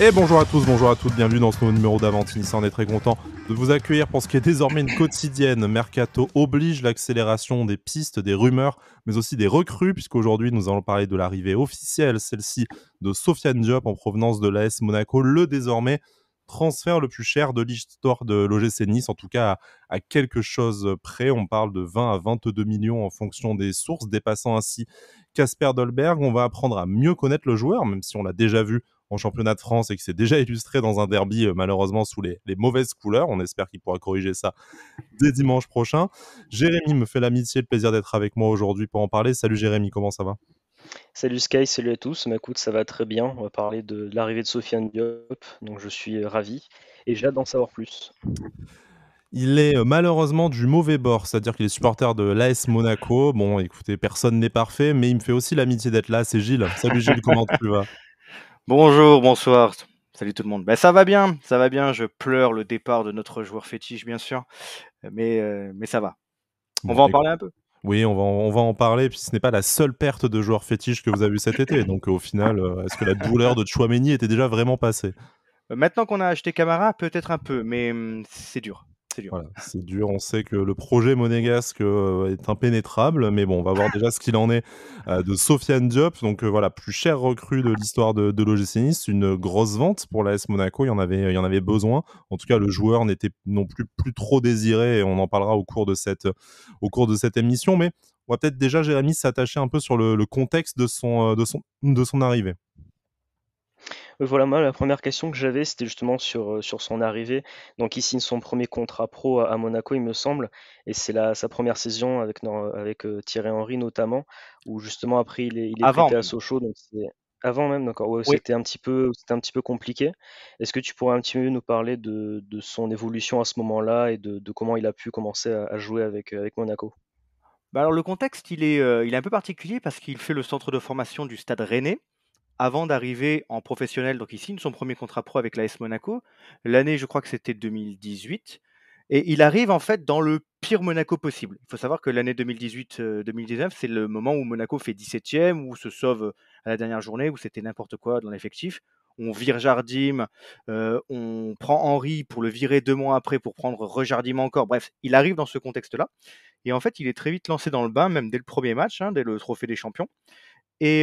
Et bonjour à tous, bonjour à toutes, bienvenue dans ce nouveau numéro Nice, On est très content de vous accueillir pour ce qui est désormais une quotidienne. Mercato oblige l'accélération des pistes, des rumeurs, mais aussi des recrues, puisqu'aujourd'hui nous allons parler de l'arrivée officielle, celle-ci de Sofiane Diop en provenance de l'AS Monaco, le désormais transfert le plus cher de l'histoire de l'OGC Nice, en tout cas à, à, quelque chose près. On parle de 20 à 22 millions en fonction des sources, dépassant ainsi Casper Dolberg. On va apprendre à mieux connaître le joueur, même si on l'a déjà vu en championnat de France et qui s'est déjà illustré dans un derby, euh, malheureusement, sous les, mauvaises couleurs. On espère qu'il pourra corriger ça dès dimanche prochain. Jérémy me fait l'amitié, et le plaisir d'être avec moi aujourd'hui pour en parler. Salut Jérémy, comment ça va Salut Sky, salut à tous. Mais bah, ça va très bien. On va parler de l'arrivée de Sofiane Diop, donc je suis euh, ravi et j'ai hâte d'en savoir plus. Il est euh, malheureusement du mauvais bord, c'est-à-dire qu'il est supporter de l'AS Monaco. Bon, écoutez, personne n'est parfait, mais il me fait aussi l'amitié d'être là. C'est Gilles. Salut Gilles, comment tu vas Bonjour, bonsoir. Salut tout le monde. Ben, ça va bien, ça va bien. Je pleure le départ de notre joueur fétiche, bien sûr. Mais, euh, mais ça va. On va en parler un peu Oui, on va, on va en parler. Puis ce n'est pas la seule perte de joueur fétiche que vous avez eu cet été. Donc au final, euh, est-ce que la douleur de Chouameni était déjà vraiment passée euh, Maintenant qu'on a acheté Camara, peut-être un peu, mais hum, c'est dur c'est dur. On sait que le projet monégasque euh, est impénétrable, mais bon, on va voir déjà ce qu'il en est euh, de Sofiane Diop. Donc euh, voilà, plus cher recrue de l'histoire de, de l'OGC Nice, une grosse vente pour l'AS Monaco. Il y en avait, il en avait besoin. En tout cas, le joueur n'était non plus plus trop désiré, et on en parlera au cours de cette, au cours de cette émission. Mais on va peut-être déjà, Jérémy, s'attacher un peu sur le, contexte de son, son, de son arrivée. Voilà, moi, la première question que j'avais, c'était justement sur, euh, sur son arrivée. Donc, il signe son premier contrat pro à, Monaco, il me semble, et c'est sa première saison avec, avec euh, Thierry Henry notamment, où justement après, il est, il à Sochaux, donc avant même, d'accord, c'était un petit peu, un petit peu compliqué. Est-ce que tu pourrais un petit peu nous parler de, son évolution à ce moment-là et de, comment il a pu commencer à, jouer avec, euh, avec Monaco? Bah, alors le contexte, il est, il est un peu particulier parce qu'il fait le centre de formation du Stade Rennais avant d'arriver en professionnel. Donc, il signe son premier contrat pro avec l'AS Monaco. L'année, je crois que c'était 2018. Et il arrive en fait dans le pire Monaco possible. Il faut savoir que l'année 2018-2019, euh, c'est le moment où Monaco fait 17 e où se sauve euh, à la dernière journée, où c'était n'importe quoi dans l'effectif. On vire Jardim, euh, on prend Henri pour le virer deux mois après pour prendre Rejardim encore. Bref, il arrive dans ce contexte-là. Et en fait, il est très vite lancé dans le bain, même dès le premier match, hein, dès le Trophée des Champions. Et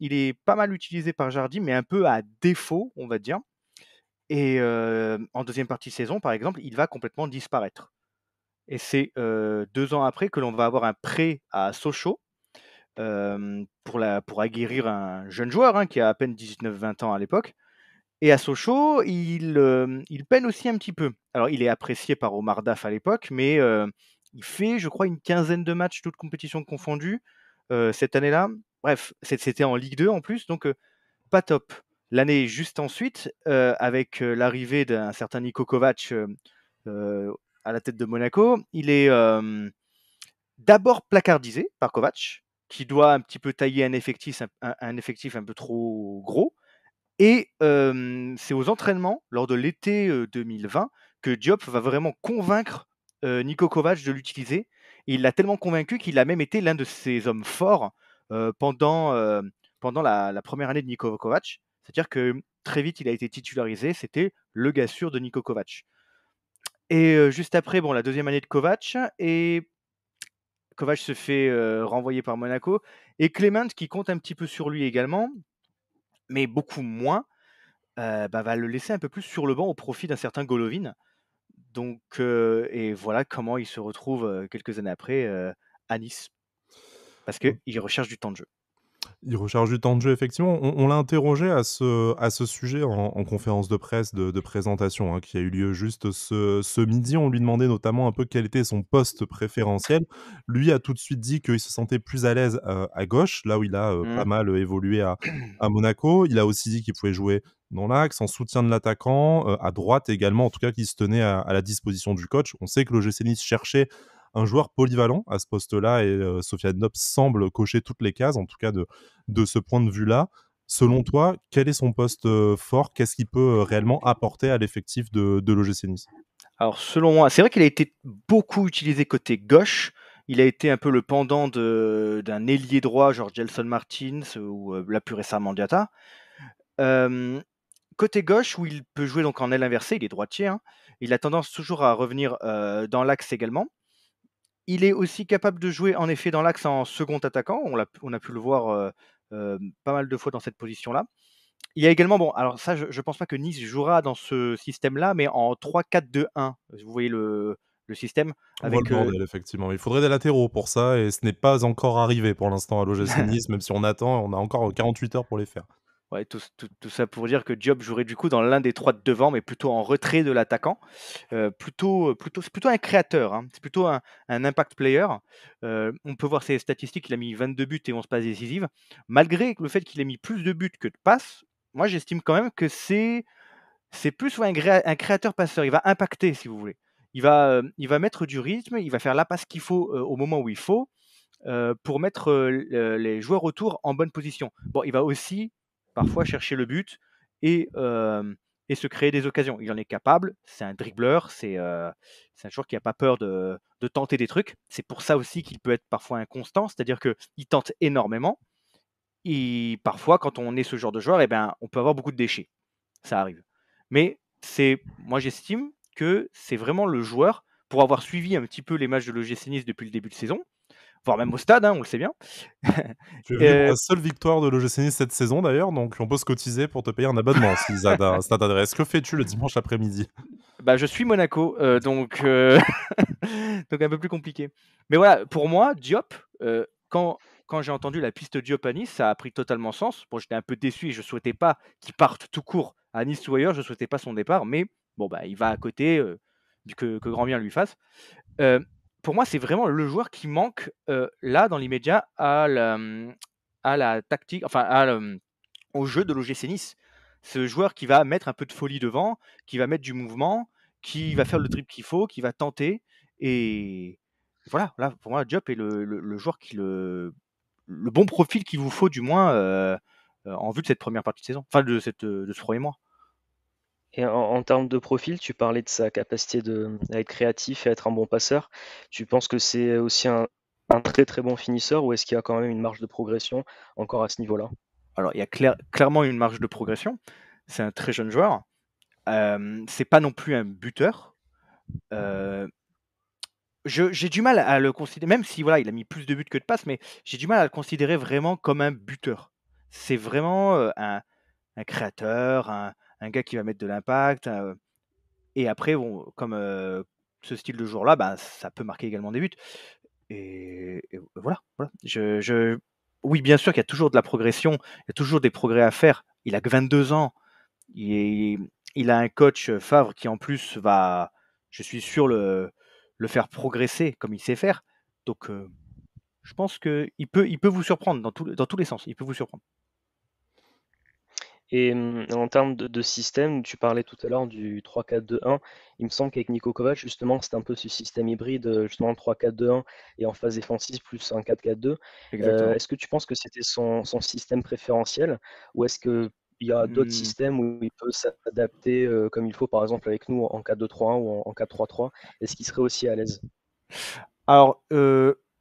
il est pas mal utilisé par Jardim, mais un peu à défaut, on va dire. Et en deuxième partie de saison, par exemple, il va complètement disparaître. Et c'est deux ans après que l'on va avoir un prêt à Sochaux pour, la, aguerrir un jeune joueur hein, qui a à peine 19-20 ans à l'époque. Et à Sochaux, il, il, peine aussi un petit peu. Alors, il est apprécié par Omar Daf à l'époque, mais il fait, je crois, une quinzaine de matchs, toutes compétitions confondues, cette année-là bref, c'était en Ligue 2 en plus, donc pas top. L'année juste ensuite, avec l'arrivée d'un certain Niko Kovac à la tête de Monaco, il est d'abord placardisé par Kovac, qui doit un petit peu tailler un effectif un, effectif un peu trop gros. Et c'est aux entraînements, lors de l'été 2020, que Diop va vraiment convaincre Niko Kovac de l'utiliser. Il l'a tellement convaincu qu'il a même été l'un de ses hommes forts euh, pendant, euh, pendant la, première année de Niko Kovac. C'est-à-dire que très vite, il a été titularisé. C'était le gars sûr de Niko Kovac. Et euh, juste après, bon, la deuxième année de Kovac, et Kovac se fait renvoyer par Monaco, et Clement, qui compte un petit peu sur lui également, mais beaucoup moins, bah, va le laisser un peu plus sur le banc au profit d'un certain Golovin. Donc, et voilà comment il se retrouve quelques années après à Nice parce mmh. qu'il recherche du temps de jeu. Il recherche du temps de jeu, effectivement. On, l'a interrogé à ce, à ce sujet en, conférence de presse de, présentation hein, qui a eu lieu juste ce, midi. On lui demandait notamment un peu quel était son poste préférentiel. Lui a tout de suite dit qu'il se sentait plus à l'aise euh, à gauche, là où il a euh, pas mmh. mal euh, évolué à, Monaco. Il a aussi dit qu'il pouvait jouer dans l'axe, en soutien de l'attaquant, à droite également, en tout cas qu'il se tenait à, la disposition du coach. On sait que le GC Nice cherchait un joueur polyvalent à ce poste-là et euh, Sofia semble cocher toutes les cases, en tout cas de, ce point de vue-là. Selon toi, quel est son poste euh, fort Qu'est-ce qu'il peut euh, réellement apporter à l'effectif de, de l'OGC Nice Alors, selon moi, c'est vrai qu'il a été beaucoup utilisé côté gauche. Il a été un peu le pendant d'un ailier droit, genre Gelson Martins ou la plus récemment Diata. côté gauche, où il peut jouer donc en aile inversée, il est droitier. Hein, il a tendance toujours à revenir dans l'axe également. Il est aussi capable de jouer en effet dans l'axe en second attaquant. On, a, pu le voir euh, euh, pas mal de fois dans cette position-là. Il y a également, bon, alors ça, je pense pas que Nice jouera dans ce système-là, mais en 3-4-2-1. Vous voyez le, système. avec, euh Il faudrait des latéraux pour ça, et ce n'est pas encore arrivé pour l'instant à l'OGC Nice, même si on attend, on a encore 48 heures pour les faire tout, ça pour dire que Diop jouerait du coup dans l'un des trois de devant, mais plutôt en retrait de l'attaquant. Euh, plutôt, plutôt, c'est plutôt un créateur, hein. c'est plutôt un, impact player. Euh, on peut voir ses statistiques, il a mis 22 buts et 11 passes décisives. Malgré le fait qu'il ait mis plus de buts que de passes, moi j'estime quand même que c'est, c'est plus ou un, créateur passeur. Il va impacter, si vous voulez. Il va, euh, il va mettre du rythme, il va faire la passe qu'il faut au moment où il faut. pour mettre les joueurs autour en bonne position. Bon, il va aussi parfois chercher le but et, se créer des occasions. Il en est capable, c'est un dribbleur, c'est un joueur qui n'a pas peur de, tenter des trucs. C'est pour ça aussi qu'il peut être parfois inconstant, c'est-à-dire qu'il tente énormément. Et parfois, quand on est ce genre de joueur, eh ben, on peut avoir beaucoup de déchets. Ça arrive. Mais c'est, moi j'estime que c'est vraiment le joueur, pour avoir suivi un petit peu les matchs de l'OGC depuis le début de saison, voire même au stade, hein, on le sait bien. C'est euh, la seule victoire de l'OGC Nice cette saison d'ailleurs, donc on peut se cotiser pour te payer un abonnement si ça t'adresse. Que fais-tu le dimanche après-midi bah, Je suis Monaco, euh, donc, euh, donc un peu plus compliqué. Mais voilà, pour moi, Diop, quand, quand j'ai entendu la piste Diop à Nice, ça a pris totalement sens. Bon, j'étais un peu déçu et je souhaitais pas qu'il parte tout court à Nice ou ailleurs, je souhaitais pas son départ, mais bon, bah, il va à côté, que, que grand bien lui fasse pour moi, c'est vraiment le joueur qui manque là, dans l'immédiat, à mmh, tactique, enfin, mmh, au jeu de l'OGC Nice. Ce joueur qui va mettre un peu de folie devant, qui va mettre du mouvement, qui va faire le trip qu'il faut, qui va tenter. Et voilà, là, pour moi, Diop est le, joueur qui le, bon profil qu'il vous faut, du moins, en vue de cette première partie de saison, enfin, de, cette, de ce premier mois. Et en, termes de profil, tu parlais de sa capacité de, à être créatif et à être un bon passeur. Tu penses que c'est aussi un, très très bon finisseur ou est-ce qu'il y a quand même une marge de progression encore à ce niveau-là Alors il y a clairement une marge de progression. C'est un très jeune joueur. Euh, c'est pas non plus un buteur. Euh, j'ai du mal à le considérer, même si voilà, il a mis plus de buts que de passes, mais j'ai du mal à le considérer vraiment comme un buteur. C'est vraiment euh, un, un créateur, un, un gars qui va mettre de l'impact. Euh, et après, bon, comme euh, ce style de jour-là, bah, ben, ça peut marquer également des buts. Et, voilà. Je, Oui, bien sûr qu'il y a toujours de la progression, il y a toujours des progrès à faire. Il a que 22 ans. Il, il a un coach euh, Favre qui, en plus, va, je suis sûr, le, le faire progresser comme il sait faire. Donc, je pense qu'il peut, il peut vous surprendre dans, dans tous les sens. Il peut vous surprendre. Et mmh, en termes de, système, tu parlais tout à l'heure du 3-4-2-1. Il me semble qu'avec Nico Kovac, justement, c'est un peu ce système hybride, euh, justement 3-4-2-1 et en phase défensive plus un 4-4-2. Euh, est-ce que tu penses que c'était son, son système préférentiel ou est-ce que il y a d'autres mmh. systèmes où il peut s'adapter euh, comme il faut, par exemple avec nous en 4-2-3-1 ou en, 4-3-3. Est-ce qu'il serait aussi à l'aise Alors,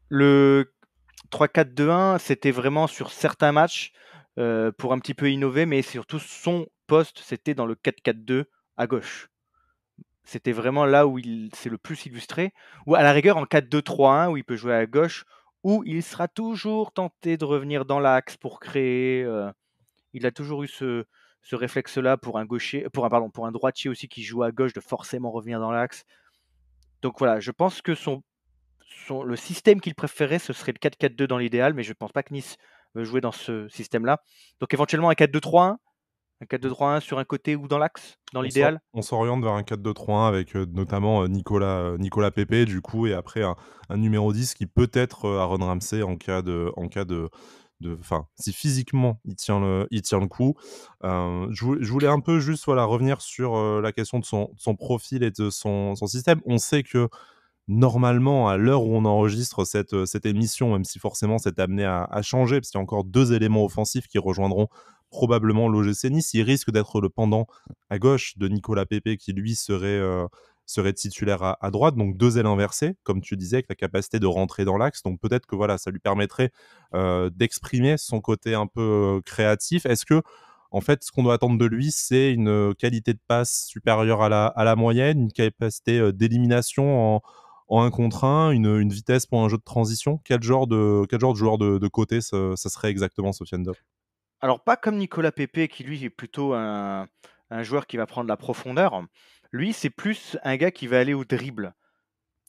le 3-4-2-1, c'était vraiment sur certains matchs euh, pour un petit peu innover, mais surtout son poste, c'était dans le 4-4-2 à gauche. C'était vraiment là où il s'est le plus illustré, ou à la rigueur en 4-2-3-1, où il peut jouer à gauche, où il sera toujours tenté de revenir dans l'axe pour créer. Euh, il a toujours eu ce, ce réflexe-là pour un gaucher, pour un, pardon, pour un droitier aussi qui joue à gauche de forcément revenir dans l'axe. Donc voilà, je pense que son, son, le système qu'il préférait, ce serait le 4-4-2 dans l'idéal, mais je ne pense pas que Nice jouer dans ce système-là. Donc éventuellement un 4-2-3-1, un 4-2-3-1 sur un côté ou dans l'axe, dans l'idéal On s'oriente vers un 4-2-3-1 avec euh, notamment euh, Nicolas, euh, Nicolas Pepe, du coup, et après un, numéro 10 qui peut être Aaron Ramsey en cas de. En cas de Enfin, si physiquement il tient le, il tient le coup. Je, voulais un peu juste voilà, revenir sur la question de son, son profil et de son, son système. On sait que normalement, à l'heure où on enregistre cette, euh, cette émission, même si forcément c'est amené à, changer, parce qu'il y a encore deux éléments offensifs qui rejoindront probablement l'OGC Nice. Il risque d'être le pendant à gauche de Nicolas Pépé, qui lui serait, euh, serait titulaire à, droite. Donc deux ailes inversées, comme tu disais, avec la capacité de rentrer dans l'axe. Donc peut-être que voilà, ça lui permettrait euh, d'exprimer son côté un peu créatif. Est-ce que en fait, ce qu'on doit attendre de lui, c'est une qualité de passe supérieure à la, à la moyenne, une capacité d'élimination en, en un contre 1, une, vitesse pour un jeu de transition Quel genre de, quel genre de joueur de, côté ça, serait exactement, Sofiane Diop Alors, pas comme Nicolas Pepe, qui lui est plutôt un, un joueur qui va prendre la profondeur. Lui, c'est plus un gars qui va aller au dribble,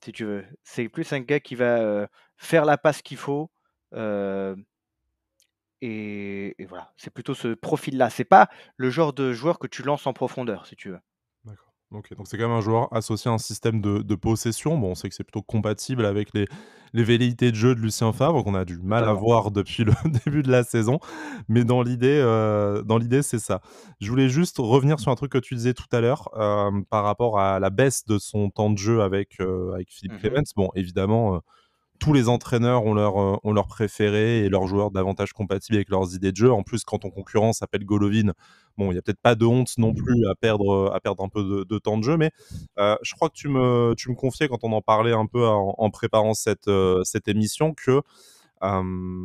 si tu veux. C'est plus un gars qui va euh, faire la passe qu'il faut. Euh, et, voilà, c'est plutôt ce profil-là. C'est pas le genre de joueur que tu lances en profondeur, si tu veux donc c'est quand même un joueur associé à un système de, possession. Bon, on sait que c'est plutôt compatible avec les, velléités de jeu de Lucien Favre, qu'on a du mal à voir depuis le début de la saison. Mais euh, dans l'idée, c'est ça. Je voulais juste revenir sur un truc que tu disais tout à l'heure euh, par rapport à la baisse de son temps de jeu avec, euh, Philippe mmh Bon, évidemment tous les entraîneurs euh, ont leur, préféré et leurs joueurs davantage compatibles avec leurs idées de jeu. En plus, quand ton concurrent s'appelle Golovin, bon, il n'y a peut-être pas de honte non mm. plus à perdre, un peu de, temps de jeu. Mais euh, je crois que tu me, confiais, quand on en parlait un peu en, préparant euh, cette, émission, que euh,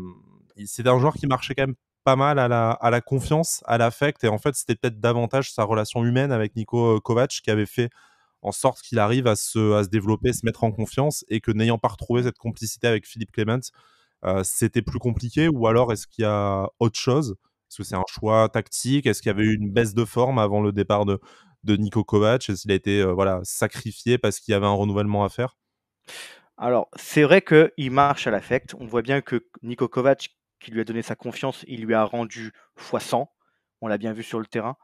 c'est un joueur qui marchait quand même pas mal à la, confiance, à l'affect. Et en fait, c'était peut-être davantage sa relation humaine avec Nico Kovac qui avait fait en sorte qu'il arrive à se, développer, se mettre en confiance et que n'ayant pas retrouvé cette complicité avec Philippe Clement, euh, c'était plus compliqué ou alors est-ce qu'il y a autre chose Est-ce que c'est un choix tactique Est-ce qu'il y avait eu une baisse de forme avant le départ de, de Nico Kovac Est-ce qu'il a été euh, voilà, sacrifié parce qu'il y avait un renouvellement à faire alors, c'est vrai qu'il marche à l'affect. On voit bien que Nico Kovac, qui lui a donné sa confiance, il lui a rendu x100. On l'a bien vu sur le terrain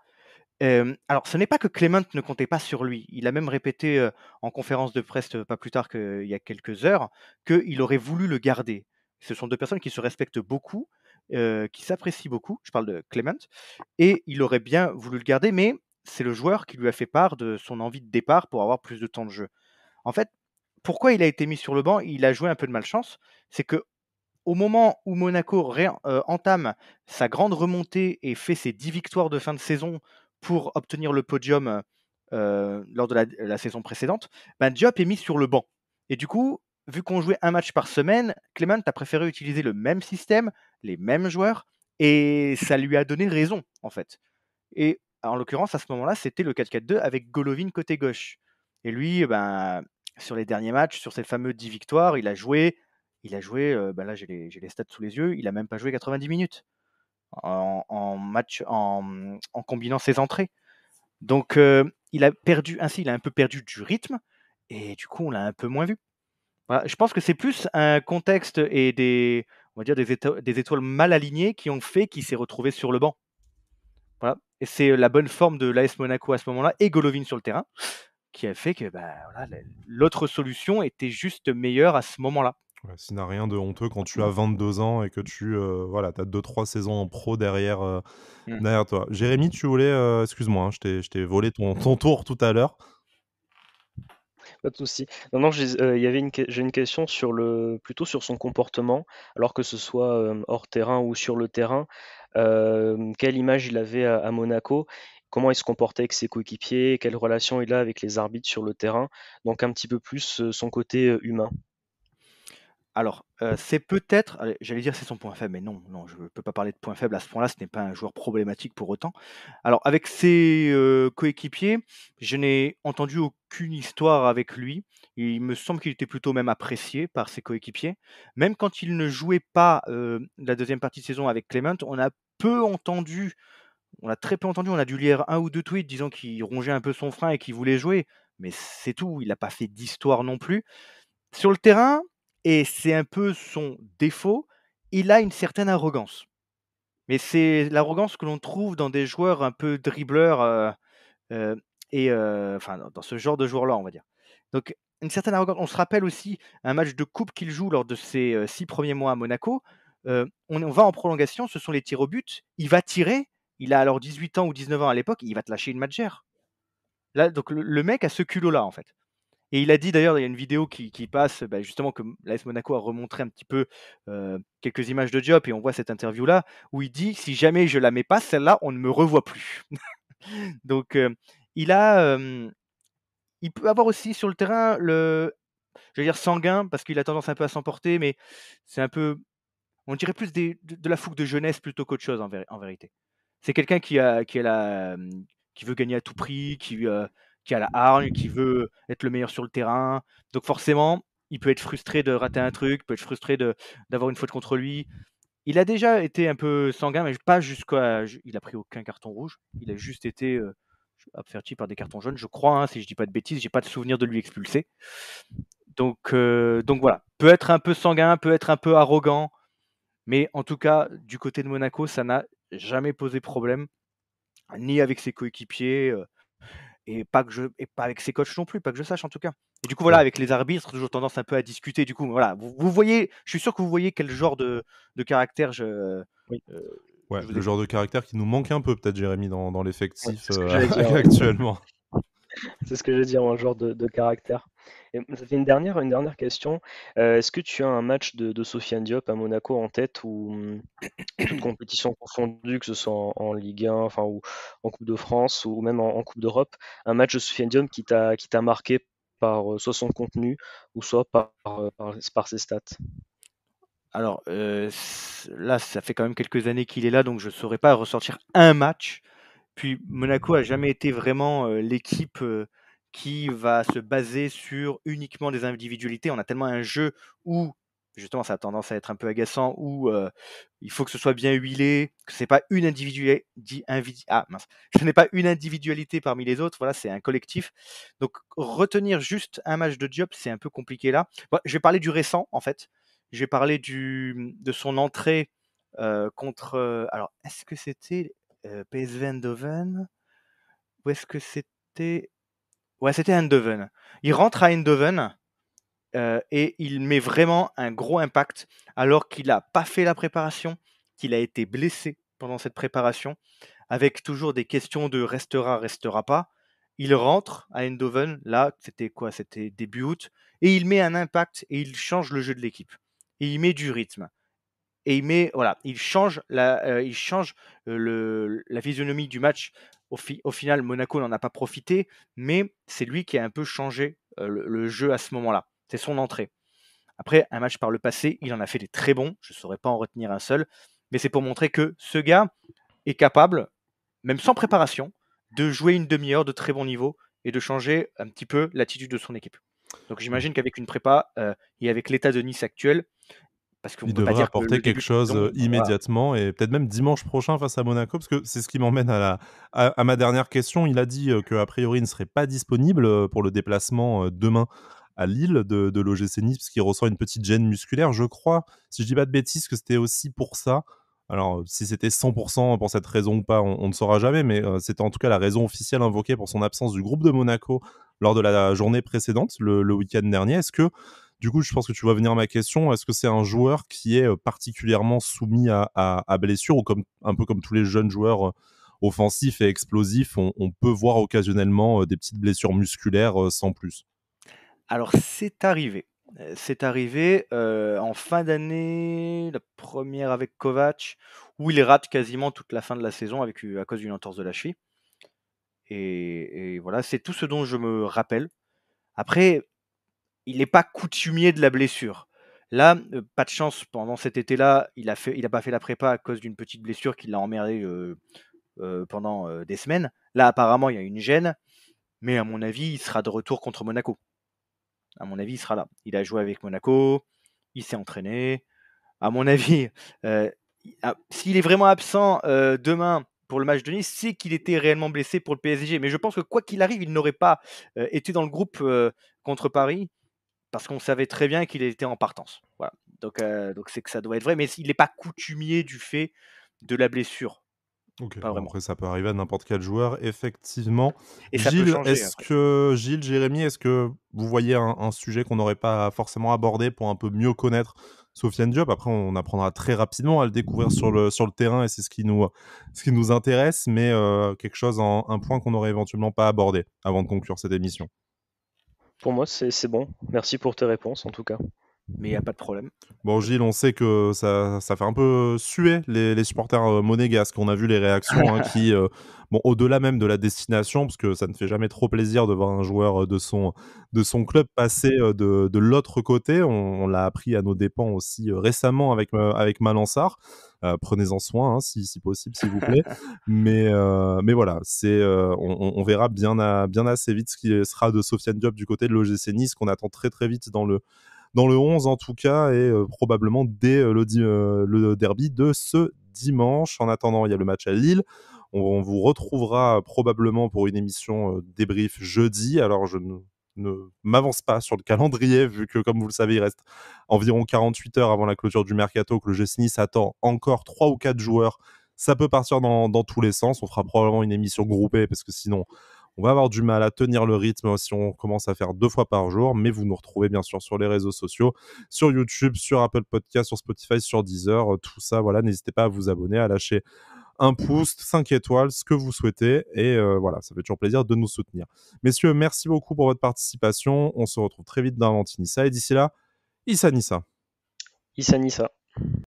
alors, ce n'est pas que Clement ne comptait pas sur lui. Il a même répété en conférence de presse, pas plus tard qu'il y a quelques heures, qu'il aurait voulu le garder. Ce sont deux personnes qui se respectent beaucoup, qui s'apprécient beaucoup. Je parle de Clement. Et il aurait bien voulu le garder, mais c'est le joueur qui lui a fait part de son envie de départ pour avoir plus de temps de jeu. En fait, pourquoi il a été mis sur le banc Il a joué un peu de malchance. C'est que au moment où Monaco entame sa grande remontée et fait ses 10 victoires de fin de saison pour obtenir le podium euh, lors de la, saison précédente, ben Diop est mis sur le banc. Et du coup, vu qu'on jouait un match par semaine, Clément a préféré utiliser le même système, les mêmes joueurs, et ça lui a donné raison, en fait. Et en l'occurrence, à ce moment-là, c'était le 4-4-2 avec Golovin côté gauche. Et lui, ben, sur les derniers matchs, sur ces fameux 10 victoires, il a joué, il a joué, euh, ben là j'ai les, stats sous les yeux, il a même pas joué 90 minutes en, match, en, combinant ses entrées. Donc, euh, il a perdu, ainsi, il a un peu perdu du rythme, et du coup, on l'a un peu moins vu. je pense que c'est plus un contexte et des, on va dire, des, des étoiles mal alignées qui ont fait qu'il s'est retrouvé sur le banc. Voilà. Et c'est la bonne forme de l'AS Monaco à ce moment-là et Golovin sur le terrain qui a fait que bah, l'autre solution était juste meilleure à ce moment-là. Ouais, s'il n'a rien de honteux quand tu as 22 mmh. ans et que tu euh, voilà, as 2-3 saisons en pro derrière, euh, mmh. derrière toi. Jérémy, tu voulais, euh, excuse-moi, hein, je t'ai volé ton, tour tout à l'heure. Pas de souci. Non, non, j'ai une, question sur le, plutôt sur son comportement, alors que ce soit hors terrain ou sur le terrain. quelle image il avait à Monaco comment il se comportait avec ses coéquipiers, quelle relation il a avec les arbitres sur le terrain, donc un petit peu plus son côté humain. Alors, c'est peut-être, j'allais dire c'est son point faible, mais non, non, je ne peux pas parler de point faible à ce point-là, ce n'est pas un joueur problématique pour autant. Alors, avec ses coéquipiers, je n'ai entendu aucune histoire avec lui. Il me semble qu'il était plutôt même apprécié par ses coéquipiers. Même quand il ne jouait pas la deuxième partie de saison avec Clement, on a peu entendu, on a très peu entendu, on a dû lire un ou deux tweets disant qu'il rongeait un peu son frein et qu'il voulait jouer, mais c'est tout, il n'a pas fait d'histoire non plus. Sur le terrain, et c'est un peu son défaut, il a une certaine arrogance. Mais c'est l'arrogance que l'on trouve dans des joueurs un peu dribbleurs euh, euh, et euh, enfin dans ce genre de joueurs-là, on va dire. Donc une certaine arrogance. On se rappelle aussi un match de coupe qu'il joue lors de ses six premiers mois à Monaco. On, va en prolongation, ce sont les tirs au but. Il va tirer. Il a alors 18 ans ou 19 ans à l'époque. Il va te lâcher une matchère. Là, donc le mec a ce culot-là en fait. Et il a dit d'ailleurs, il y a une vidéo qui, passe, bah, justement, que l'AS Monaco a remontré un petit peu quelques images de job et on voit cette interview-là, où il dit, si jamais je la mets pas, celle-là, on ne me revoit plus. Donc, il a... il peut avoir aussi sur le terrain le... Je veux dire sanguin, parce qu'il a tendance un peu à s'emporter, mais c'est un peu... On dirait plus de, la fougue de jeunesse plutôt qu'autre chose, en, en vérité. C'est quelqu'un qui a, qui, a qui veut gagner à tout prix, qui, qui a la hargne, qui veut être le meilleur sur le terrain. Donc forcément, il peut être frustré de rater un truc, peut être frustré d'avoir une faute contre lui. Il a déjà été un peu sanguin, mais pas jusqu'à. Il a pris aucun carton rouge. Il a juste été euh, averti par des cartons jaunes, je crois, hein, si je ne dis pas de bêtises. J'ai pas de souvenir de lui expulser. Donc, euh, donc voilà. Peut être un peu sanguin, peut être un peu arrogant, mais en tout cas, du côté de Monaco, ça n'a jamais posé problème, ni avec ses coéquipiers. Euh, et pas que je et pas avec ses coachs non plus, pas que je sache en tout cas. Et du coup voilà, avec les arbitres, toujours tendance un peu à discuter. Du coup voilà, vous, voyez, je suis sûr que vous voyez quel genre de, caractère je. Euh, oui. Euh, le genre de caractère qui nous manque un peu peut-être, Jérémy, dans, l'effectif euh, actuellement. C'est ce que je veux dire, un genre de, caractère. ça fait une dernière, une dernière question. Euh, est-ce que tu as un match de, de, Sofiane Diop à Monaco en tête ou une hum, compétition confondue, que ce soit en, Ligue 1, enfin, ou en Coupe de France ou même en, Coupe d'Europe, un match de Sofian Diop qui t'a marqué par euh, soit son contenu ou soit par, euh, ses stats alors là, ça fait quand même quelques années qu'il est là, donc je ne saurais pas ressortir un match puis Monaco a jamais été vraiment l'équipe qui va se baser sur uniquement des individualités. On a tellement un jeu où justement ça a tendance à être un peu agaçant où il faut que ce soit bien huilé, que c'est pas une individualité, ah, ce n'est pas une individualité parmi les autres, voilà, c'est un collectif. Donc retenir juste un match de Diop, c'est un peu compliqué là. J'ai je vais parler du récent en fait. Je vais parler de son entrée contre alors est-ce que c'était euh, PSV Eindhoven. Où est-ce que c'était Ouais, c'était Eindhoven. Il rentre à Eindhoven euh, et il met vraiment un gros impact alors qu'il n'a pas fait la préparation, qu'il a été blessé pendant cette préparation, avec toujours des questions de restera, restera pas. Il rentre à Eindhoven, là, c'était quoi C'était début août, et il met un impact et il change le jeu de l'équipe. Et il met du rythme et il voilà, il change la, euh, il change euh, la physionomie du match. Au, au final, Monaco n'en a pas profité, mais c'est lui qui a un peu changé euh, le, jeu à ce moment-là. C'est son entrée. Après, un match par le passé, il en a fait des très bons. Je ne saurais pas en retenir un seul. Mais c'est pour montrer que ce gars est capable, même sans préparation, de jouer une demi-heure de très bon niveau et de changer un petit peu l'attitude de son équipe. Donc j'imagine qu'avec une prépa et avec l'état de Nice actuel, il devrait apporter quelque chose euh, immédiatement et peut-être même dimanche prochain face à Monaco, parce que c'est ce qui m'emmène à, à, ma dernière question. Il a dit euh, qu'a priori il ne serait pas disponible euh, pour le déplacement demain à Lille de, de l'OGC Nice, parce qu'il ressent une petite gêne musculaire. Je crois, si je dis pas de bêtises, que c'était aussi pour ça. Alors, si c'était 100% pour cette raison ou pas, on, ne saura jamais, mais c'était en tout cas la raison officielle invoquée pour son absence du groupe de Monaco lors de la journée précédente, le week-end dernier. Est-ce que du coup, je pense que tu vas venir à ma question. Est-ce que c'est un joueur qui est euh, particulièrement soumis à, blessures, blessure ou comme, un peu comme tous les jeunes joueurs euh, offensifs et explosifs, on, peut voir occasionnellement euh, des petites blessures musculaires sans plus Alors, c'est arrivé. C'est arrivé en fin d'année, la première avec Kovac, où il rate quasiment toute la fin de la saison avec, à cause d'une entorse de la cheville. Et, et voilà, c'est tout ce dont je me rappelle. Après, il n'est pas coutumier de la blessure. Là, euh, pas de chance, pendant cet été-là, il n'a pas fait la prépa à cause d'une petite blessure qui l'a emmerdé pendant des semaines. Là, apparemment, il y a une gêne, mais à mon avis, il sera de retour contre Monaco. À mon avis, il sera là. Il a joué avec Monaco, il s'est entraîné. À mon avis, euh, ah, s'il est vraiment absent euh, demain, pour le match de Nice, c'est qu'il était réellement blessé pour le PSG. Mais je pense que quoi qu'il arrive, il n'aurait pas été dans le groupe contre Paris parce qu'on savait très bien qu'il était en partance. Euh, donc, c'est que ça doit être vrai, mais il n'est pas coutumier du fait de la blessure. Ok. vraiment. Après, ça peut arriver à n'importe quel joueur, effectivement. Gilles, est Gilles, Jérémy, est-ce que vous voyez un, sujet qu'on n'aurait pas forcément abordé pour un peu mieux connaître Sofiane Diop. Après, on apprendra très rapidement à le découvrir sur le, terrain et c'est ce qui nous, intéresse, mais euh, quelque chose, un point qu'on n'aurait éventuellement pas abordé avant de conclure cette émission. Pour moi, c'est bon. Merci pour tes réponses en tout cas mais il n'y a pas de problème. Bon, Gilles, on sait que ça, ça fait un peu suer les, les supporters euh, monégasques. On a vu les réactions hein, qui, euh, bon, au-delà même de la destination, parce que ça ne fait jamais trop plaisir de voir un joueur euh, de son, de son club passer de, de l'autre côté. On, l'a appris à nos dépens aussi récemment avec, avec Prenez-en soin, hein, si, possible, s'il vous plaît. mais, mais voilà, c'est, on, verra bien, bien assez vite ce qui sera de Sofiane Diop du côté de l'OGC Nice, qu'on attend très très vite dans le dans le 11 en tout cas, et euh, probablement dès euh, euh, le, derby de ce dimanche. En attendant, il y a le match à Lille. On, vous retrouvera probablement pour une émission débrief jeudi. Alors, je ne, m'avance pas sur le calendrier, vu que, comme vous le savez, il reste environ 48 heures avant la clôture du mercato, que le GC attend encore 3 ou 4 joueurs. Ça peut partir dans, tous les sens. On fera probablement une émission groupée, parce que sinon, on va avoir du mal à tenir le rythme hein, si on commence à faire deux fois par jour, mais vous nous retrouvez bien sûr sur les réseaux sociaux, sur YouTube, sur Apple Podcast, sur Spotify, sur Deezer, euh, tout ça. Voilà, n'hésitez pas à vous abonner, à lâcher un pouce, cinq étoiles, ce que vous souhaitez. Et euh, voilà, ça fait toujours plaisir de nous soutenir. Messieurs, merci beaucoup pour votre participation. On se retrouve très vite dans Antinissa. Et d'ici là, Issa Nissa. Issa Nissa.